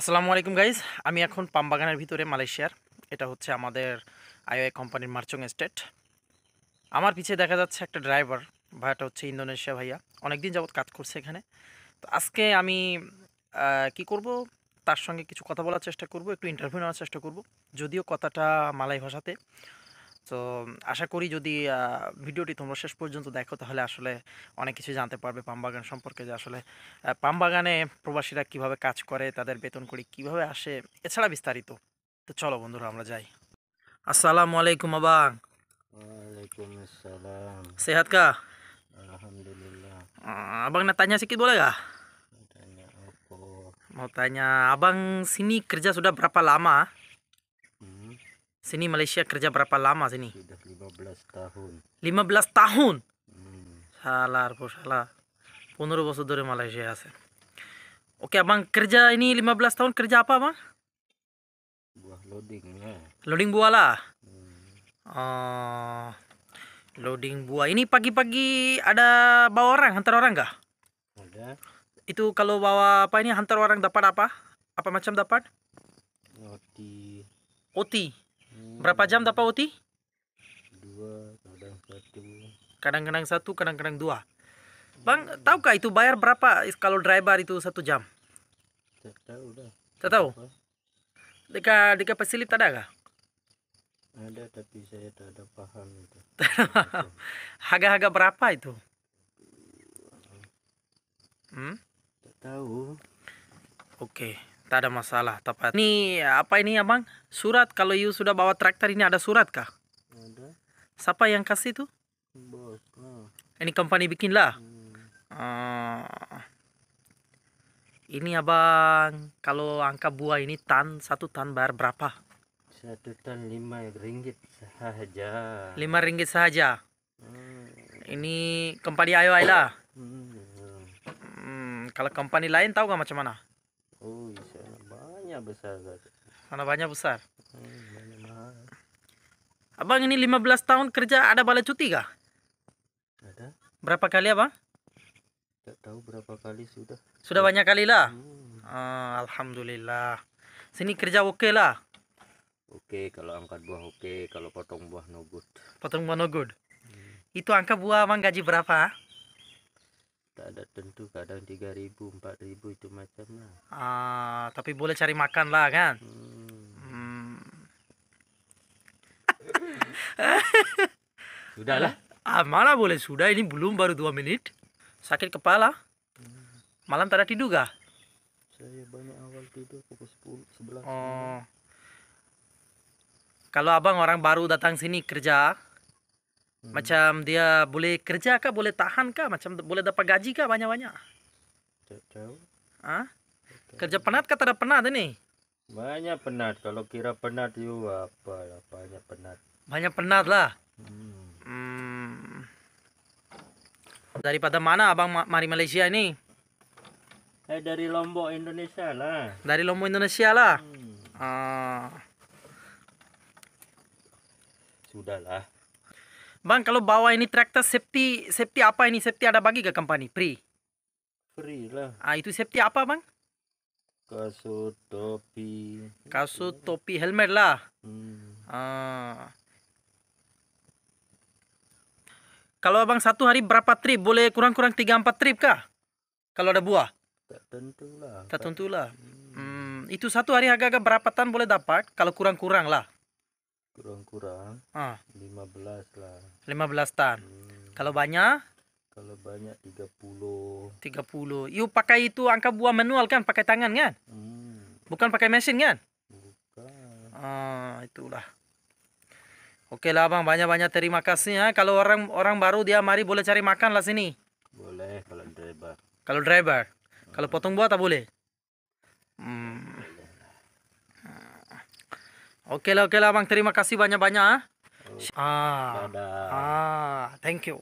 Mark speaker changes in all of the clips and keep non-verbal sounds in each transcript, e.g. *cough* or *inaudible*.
Speaker 1: আসসালামু আলাইকুম গাইজ আমি এখন পামবাগানের ভিতরে মালয়েশিয়ার এটা হচ্ছে আমাদের আইওএ কোম্পানির মার্চং এস্টেট আমার পিছিয়ে দেখা যাচ্ছে একটা ড্রাইভার ভাইয়াটা হচ্ছে ইন্দোনেশিয়া ভাইয়া অনেকদিন যাবৎ কাজ করছে এখানে তো আজকে আমি কি করব তার সঙ্গে কিছু কথা বলার চেষ্টা করব একটু ইন্টারভিউ নেওয়ার চেষ্টা করব যদিও কথাটা মালাই ভাষাতে তো আশা করি যদি ভিডিওটি তোমরা শেষ পর্যন্ত দেখো তাহলে আসলে অনেক কিছু জানতে পারবে পামবাগান সম্পর্কে যে আসলে পামবাগানে প্রবাসীরা কিভাবে কাজ করে তাদের বেতন করি কিভাবে আসে এছাড়া বিস্তারিত তো চলো বন্ধুরা আমরা যাই আসসালামু আলাইকুম আবা আবাং সিনি Alhamdulillah. Abang ব্রাপা Lama Sini Malaysia kerja berapa lama sini? Sudah 15 tahun. 15 tahun? Hmm. Salah, salah. 15 বছর dari Malaysia. Oke, okay, abang kerja ini 15 tahun kerja apa abang Buah loading ya. Loading buah lah. Hmm. Oh. Loading buah. Ini pagi-pagi ada bawa orang, hantar orang enggak? Ada. Itu kalau bawa apa ini hantar orang dapat apa? Apa macam dapat? Roti. Oti. Berapa jam dapat uti? Dua, kadang satu. Kadang-kadang satu, kadang-kadang dua. Bang, tahukah itu bayar berapa kalau driver itu satu jam? Tidak tahu dah. Tidak tahu? Dekat, dekat pesilip tak ada kah? Ada, tapi saya tak ada paham itu. *laughs* Harga-harga berapa itu? Hmm? hmm? Tak tahu. Oke tak ada masalah tepat ini apa ini abang surat kalau you sudah bawa traktor ini ada surat kah ada siapa yang kasih tuh bos ah. ini company bikin lah hmm. uh, ini abang kalau angka buah ini tan satu tan bayar berapa satu tan lima ringgit saja lima ringgit saja hmm. ini company ayo lah hmm. Ya. hmm, kalau company lain tahu gak macam mana oh, iya banyak besar mana banyak besar hmm, abang ini 15 tahun kerja ada balai cuti kah ada berapa kali abang tidak tahu berapa kali sudah sudah banyak kali lah hmm. ah, alhamdulillah sini kerja oke okay lah oke okay, kalau angkat buah oke okay. kalau potong buah no good potong buah no good hmm. itu angka buah abang gaji berapa ada tentu kadang 3000 4000 itu macam lah ah tapi boleh cari makan lah kan hmm. Hmm. *laughs* sudahlah ah mana boleh sudah ini belum baru dua menit sakit kepala malam tidak tidur kah saya banyak awal tidur pukul 10 11 oh. kalau abang orang baru datang sini kerja Hmm. Macam dia boleh kerja kah, boleh tahan kah, macam boleh dapat gaji kah banyak-banyak? Tak tahu. Ah? Kerja penat kah tak ada penat ini? Banyak penat. Kalau kira penat itu apa banyak penat. Banyak penat lah. Hmm. hmm. Daripada mana abang mari Malaysia ini? Eh dari Lombok Indonesia lah. Dari Lombok Indonesia lah. Hmm. Ah. Sudahlah. Bang, kalau bawa ini traktor safety safety apa ini? Safety ada bagi ke company? Free. Free lah. Ah, itu safety apa, Bang? Kasut, topi. Kasut, topi, helmet lah. Hmm. Ah. Kalau Abang satu hari berapa trip? Boleh kurang-kurang 3 4 trip kah? Kalau ada buah? Tak tentulah. Tak tentulah. Hmm. hmm. Itu satu hari agak-agak berapa tan boleh dapat? Kalau kurang-kurang lah kurang-kurang ah. 15 lah 15 tan hmm. kalau banyak kalau banyak 30 30 yuk pakai itu angka buah manual kan pakai tangan kan hmm. bukan pakai mesin kan bukan ah itulah Oke lah bang, banyak-banyak terima kasih ya. Kalau orang orang baru dia mari boleh cari makan lah sini. Boleh kalau driver. Kalau driver, hmm. kalau potong buah tak boleh. Hmm. Oke lah, oke lah Bang. Terima kasih banyak-banyak. Ah, oh, ah. ah, thank you.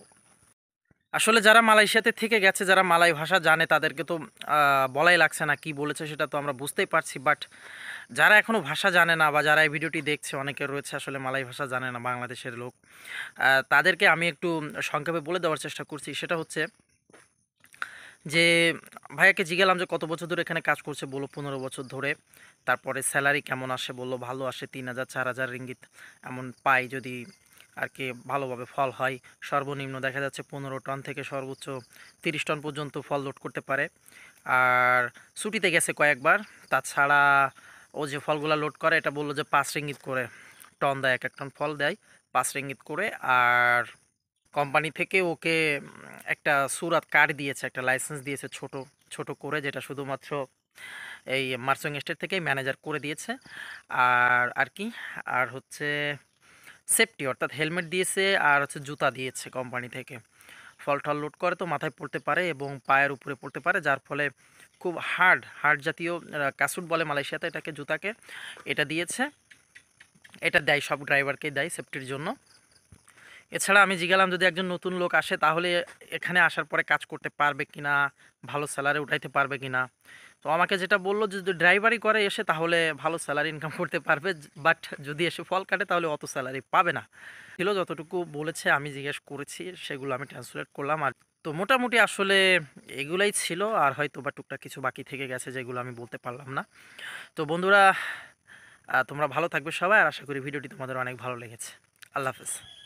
Speaker 1: আসলে যারা মালয়েশিয়াতে থেকে গেছে যারা মালাই ভাষা জানে তাদেরকে তো বলাই লাগছে না কি বলেছে সেটা তো আমরা বুঝতেই পারছি বাট যারা এখনও ভাষা জানে না বা যারা এই ভিডিওটি দেখছে অনেকে রয়েছে আসলে মালাই ভাষা জানে না বাংলাদেশের লোক তাদেরকে আমি একটু সংক্ষেপে বলে দেওয়ার চেষ্টা করছি সেটা হচ্ছে যে ভাইয়াকে জিজ্ঞালাম যে কত বছর ধরে এখানে কাজ করছে বললো পনেরো বছর ধরে তারপরে স্যালারি কেমন আসে বললো ভালো আসে তিন হাজার চার হাজার রিঙ্গিত এমন পাই যদি আর কি ভালোভাবে ফল হয় সর্বনিম্ন দেখা যাচ্ছে পনেরো টন থেকে সর্বোচ্চ তিরিশ টন পর্যন্ত ফল লোড করতে পারে আর ছুটিতে গেছে কয়েকবার তাছাড়া ও যে ফলগুলো লোড করে এটা বললো যে পাঁচ রিঙ্গিত করে টন দেয় এক এক টন ফল দেয় পাঁচ রিঙ্গিত করে আর কোম্পানি থেকে ওকে একটা সুরাত কার্ড দিয়েছে একটা লাইসেন্স দিয়েছে ছোট ছোট করে যেটা শুধুমাত্র এই মার্সং স্টেট থেকেই ম্যানেজার করে দিয়েছে আর আর কি আর হচ্ছে সেফটি অর্থাৎ হেলমেট দিয়েছে আর হচ্ছে জুতা দিয়েছে কোম্পানি থেকে ফল টল লোড করে তো মাথায় পড়তে পারে এবং পায়ের উপরে পড়তে পারে যার ফলে খুব হার্ড হার্ড জাতীয় কাসুট বলে মালয়েশিয়াতে এটাকে জুতাকে এটা দিয়েছে এটা দেয় সব ড্রাইভারকেই দেয় সেফটির জন্য এছাড়া আমি জিগালাম যদি একজন নতুন লোক আসে তাহলে এখানে আসার পরে কাজ করতে পারবে কি না ভালো স্যালারি উঠাইতে পারবে কি না তো আমাকে যেটা বললো যদি ড্রাইভারি করে এসে তাহলে ভালো স্যালারি ইনকাম করতে পারবে বাট যদি এসে ফল কাটে তাহলে অত স্যালারি পাবে না ছিল যতটুকু বলেছে আমি জিজ্ঞেস করেছি সেগুলো আমি ট্রান্সলেট করলাম আর তো মোটামুটি আসলে এগুলাই ছিল আর হয়তো বা টুকটাক কিছু বাকি থেকে গেছে যেগুলো আমি বলতে পারলাম না তো বন্ধুরা তোমরা ভালো থাকবে সবাই আর আশা করি ভিডিওটি তোমাদের অনেক ভালো লেগেছে আল্লাহ হাফেজ